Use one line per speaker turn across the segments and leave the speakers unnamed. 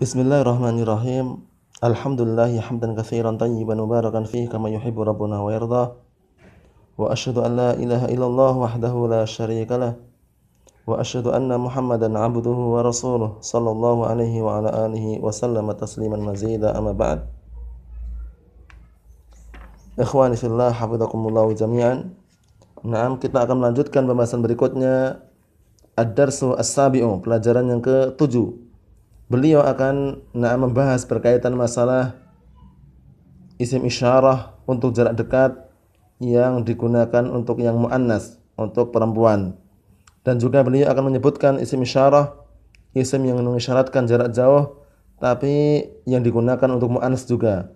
بسم الله الرحمن الرحيم الحمد لله حمدا كثيرا طيبا مباركا فيه كما يحب ربنا ويرضى وأشهد أن لا إله إلا الله وحده لا شريك له وأشهد أن محمدا عبده ورسوله صلى الله عليه وعلى آله وسلم تسليما مزيدا أما بعد إخواني في الله حفظكم الله جميعا نعم melanjutkan pembahasan berikutnya Ad-Darsu الدرس sabiu pelajaran yang ke beliau akan nah, membahas berkaitan masalah isim isyarah untuk jarak dekat yang digunakan untuk yang mu'annas, untuk perempuan. Dan juga beliau akan menyebutkan isim isyarah, isim yang mengisyaratkan jarak jauh, tapi yang digunakan untuk mu'annas juga.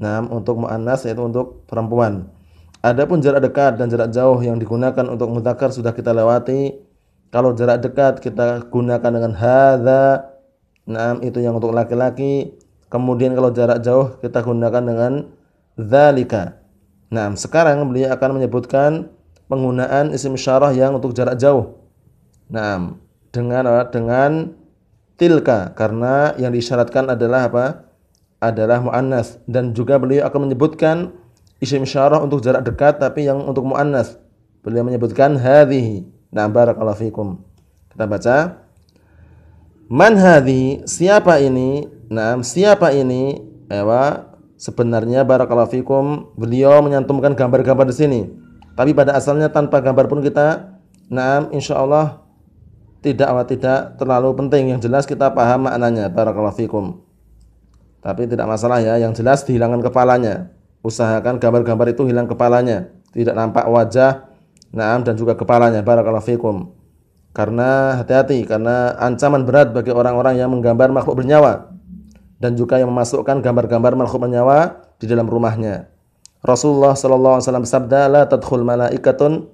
Nah, untuk mu'annas yaitu untuk perempuan. Adapun jarak dekat dan jarak jauh yang digunakan untuk mutakar sudah kita lewati. Kalau jarak dekat kita gunakan dengan hadza Nah, itu yang untuk laki-laki. Kemudian kalau jarak jauh kita gunakan dengan zalika. Nah, sekarang beliau akan menyebutkan penggunaan isim syarah yang untuk jarak jauh. Nah, dengan dengan tilka karena yang disyaratkan adalah apa? Adalah muannas dan juga beliau akan menyebutkan isim syarah untuk jarak dekat tapi yang untuk muannas. Beliau menyebutkan hadhihi. Nah, barakallahu fikum. Kita baca man hadhi siapa ini nah siapa ini ewa sebenarnya barakallahu fikum beliau menyantumkan gambar-gambar di sini tapi pada asalnya tanpa gambar pun kita nah insyaallah tidak tidak terlalu penting yang jelas kita paham maknanya barakallahu fikum tapi tidak masalah ya yang jelas dihilangkan kepalanya usahakan gambar-gambar itu hilang kepalanya tidak nampak wajah naam dan juga kepalanya barakallahu fikum karena hati-hati karena ancaman berat bagi orang-orang yang menggambar makhluk bernyawa dan juga yang memasukkan gambar-gambar makhluk bernyawa di dalam rumahnya. Rasulullah sallallahu alaihi wasallam sabda la tadkhul malaikatun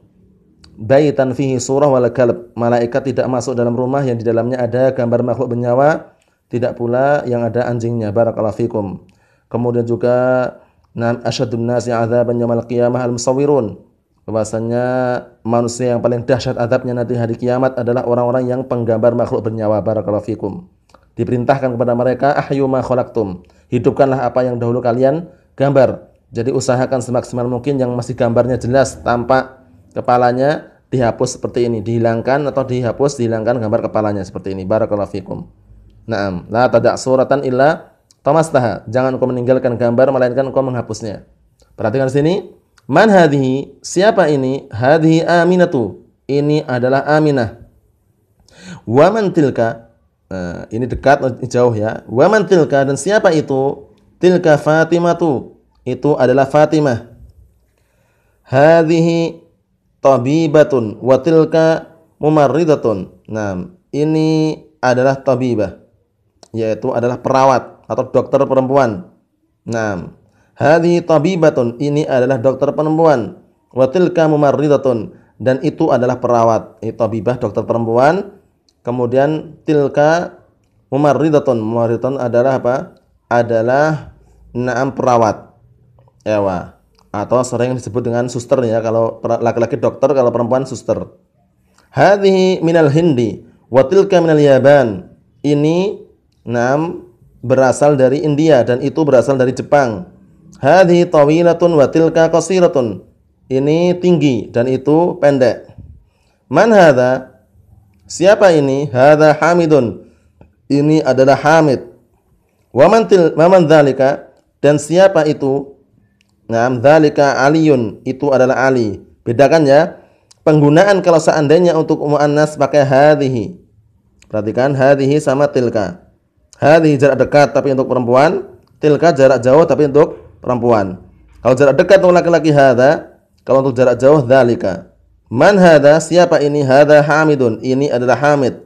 baitan fihi surah wala kalb. Malaikat tidak masuk dalam rumah yang di dalamnya ada gambar makhluk bernyawa, tidak pula yang ada anjingnya. Barakallahu fikum. Kemudian juga Nam asyadun nasi azaban yaumil qiyamah al-musawwirun bahwasanya manusia yang paling dahsyat adabnya nanti hari kiamat adalah orang-orang yang penggambar makhluk bernyawa barakallahu fikum. Diperintahkan kepada mereka ahyu ma khalaqtum. Hidupkanlah apa yang dahulu kalian gambar. Jadi usahakan semaksimal mungkin yang masih gambarnya jelas tampak kepalanya dihapus seperti ini, dihilangkan atau dihapus, dihilangkan gambar kepalanya seperti ini. Barakallahu fikum. Naam, la tadak suratan illa tamastaha. Jangan kau meninggalkan gambar melainkan kau menghapusnya. Perhatikan sini, Man hadihi, Siapa ini? Hadhihi Aminatu. Ini adalah Aminah. Wa man tilka? Nah, ini dekat jauh ya. Wa man tilka dan siapa itu? Tilka Fatimatu. Itu adalah Fatimah. Tobi tabibatun wa tilka mumarridatun. Nah, ini adalah tabibah yaitu adalah perawat atau dokter perempuan. Nah, Hadi tabibatun, ini adalah dokter perempuan. Watilka tilka mumarridatun, dan itu adalah perawat. Ini tabibah dokter perempuan. Kemudian tilka mumarridatun, mumarridatun adalah apa? Adalah naam perawat. Ewa atau sering disebut dengan suster ya kalau laki-laki dokter kalau perempuan suster. Hadi minal Hindi Watilka minal Yaban. Ini enam berasal dari India dan itu berasal dari Jepang. Hadhi tawilatun wa tilka qasiratun. Ini tinggi dan itu pendek. Man hadha? Siapa ini? Hadha Hamidun. Ini adalah Hamid. Wa man til wa man dhalika? Dan siapa itu? Naam dhalika Aliun. Itu adalah Ali. Bedakan ya. Penggunaan kalau seandainya untuk muannas pakai hadhihi. Perhatikan hadhihi sama tilka. Hadhihi jarak dekat tapi untuk perempuan, tilka jarak jauh tapi untuk perempuan. Kalau jarak dekat untuk laki-laki hada, kalau untuk jarak jauh dalika. Man hada? Siapa ini? Hada Hamidun. Ini adalah Hamid.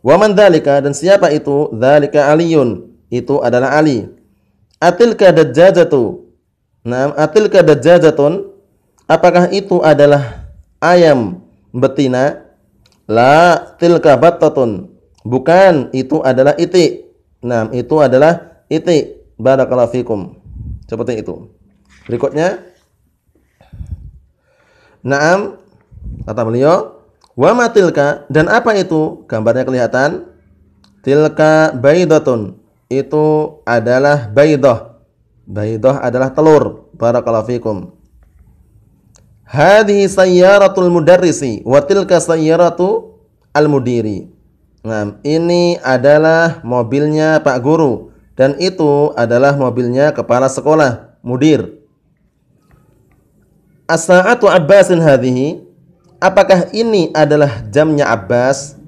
Wa man Dan siapa itu? dalika Aliyun. Itu adalah Ali. Atilka dajjajatu. Nah, atilka dajjajatun. Apakah itu adalah ayam betina? La tilka battatun. Bukan, itu adalah itik. Nah, itu adalah itik. Barakallahu fikum. Seperti itu. Berikutnya. Naam kata beliau, "Wa matilka dan apa itu?" Gambarnya kelihatan. Tilka baidotun. Itu adalah Bayi Baidoh adalah telur. Barakallahu fikum. Hadhihi sayyaratul mudarrisi wa tilka sayyaratu al mudiri. Nah, ini adalah mobilnya Pak Guru dan itu adalah mobilnya kepala sekolah, mudir. As-sa'atu Abbasin hadhihi, apakah ini adalah jamnya Abbas?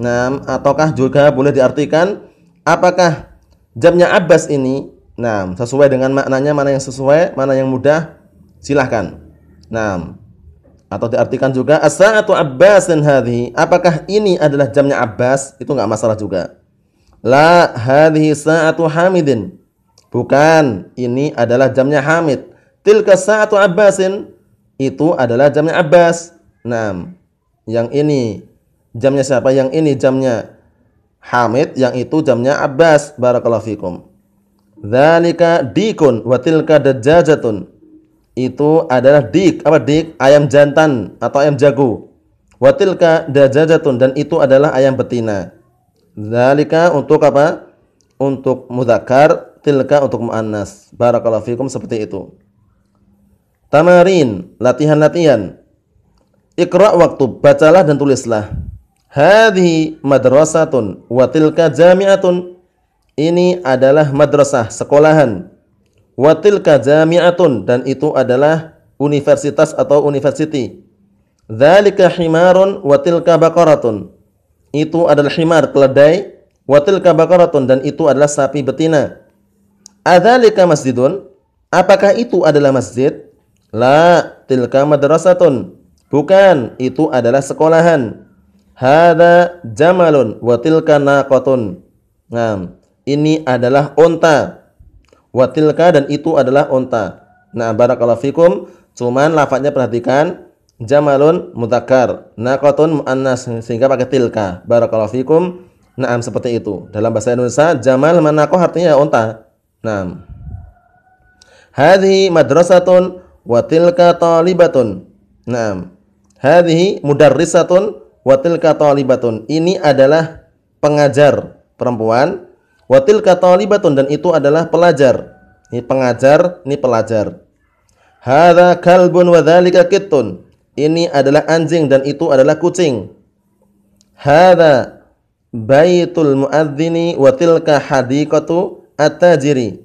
Nam ataukah juga boleh diartikan apakah jamnya Abbas ini Nam sesuai dengan maknanya mana yang sesuai mana yang mudah silahkan Nam atau diartikan juga as-sa'atu Abbasin hadhihi apakah ini adalah jamnya Abbas itu nggak masalah juga La hadhi sa'atu Hamidin. Bukan, ini adalah jamnya Hamid. Tilka sa'atu Abbasin. Itu adalah jamnya Abbas. Naam. Yang ini jamnya siapa? Yang ini jamnya Hamid, yang itu jamnya Abbas. Barakallahu fikum. Dhalika dikun wa tilka Itu adalah dik, apa dik? Ayam jantan atau ayam jago. Wa tilka dan itu adalah ayam betina. Zalika untuk apa? Untuk mudakar. tilka untuk muannas. Barakallahu fikum seperti itu. Tamarin, latihan-latihan. Ikra waktu, bacalah dan tulislah. Hadhi madrasatun wa tilka jami'atun. Ini adalah madrasah, sekolahan. Wa jami'atun dan itu adalah universitas atau university. Zalika himarun wa tilka itu adalah himar keledai, watil kabakaratun dan itu adalah sapi betina. adalika masjidun? Apakah itu adalah masjid? La, tilka madrasatun. Bukan, itu adalah sekolahan. Hada jamalun watilka Nah, ini adalah onta. watilka dan itu adalah onta. Nah, barakallahu fikum. Cuman lafadznya perhatikan jamalun mutakar nakotun muannas sehingga pakai tilka barakallahu fikum na'am seperti itu dalam bahasa Indonesia jamal manako artinya unta na'am hadhi madrasatun wa tilka talibatun na'am hadhi mudarrisatun wa tilka talibatun ini adalah pengajar perempuan wa tilka talibatun dan itu adalah pelajar ini pengajar ini pelajar hadha kalbun wa dzalika kittun ini adalah anjing dan itu adalah kucing. Hada baitul muadzini watilka hadiqatu atajiri.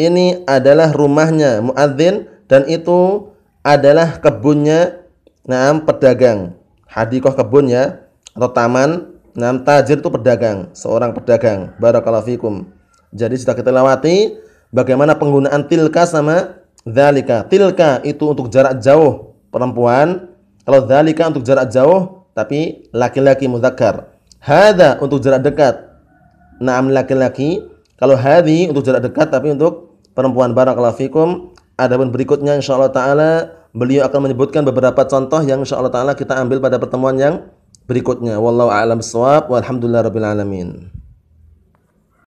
Ini adalah rumahnya muadzin dan itu adalah kebunnya nam pedagang. Hadiqah kebun ya atau taman. Nam tajir itu pedagang, seorang pedagang. Barakallahu fikum. Jadi sudah kita lewati bagaimana penggunaan tilka sama dalika. Tilka itu untuk jarak jauh perempuan, kalau zalika untuk jarak jauh tapi laki-laki muzakkar. Hada untuk jarak dekat. Naam laki-laki. Kalau hadi untuk jarak dekat tapi untuk perempuan barakallahu fikum. Adapun berikutnya insyaallah taala beliau akan menyebutkan beberapa contoh yang insyaallah taala kita ambil pada pertemuan yang berikutnya. Wallahu a'lam bissawab walhamdulillahirabbil alamin.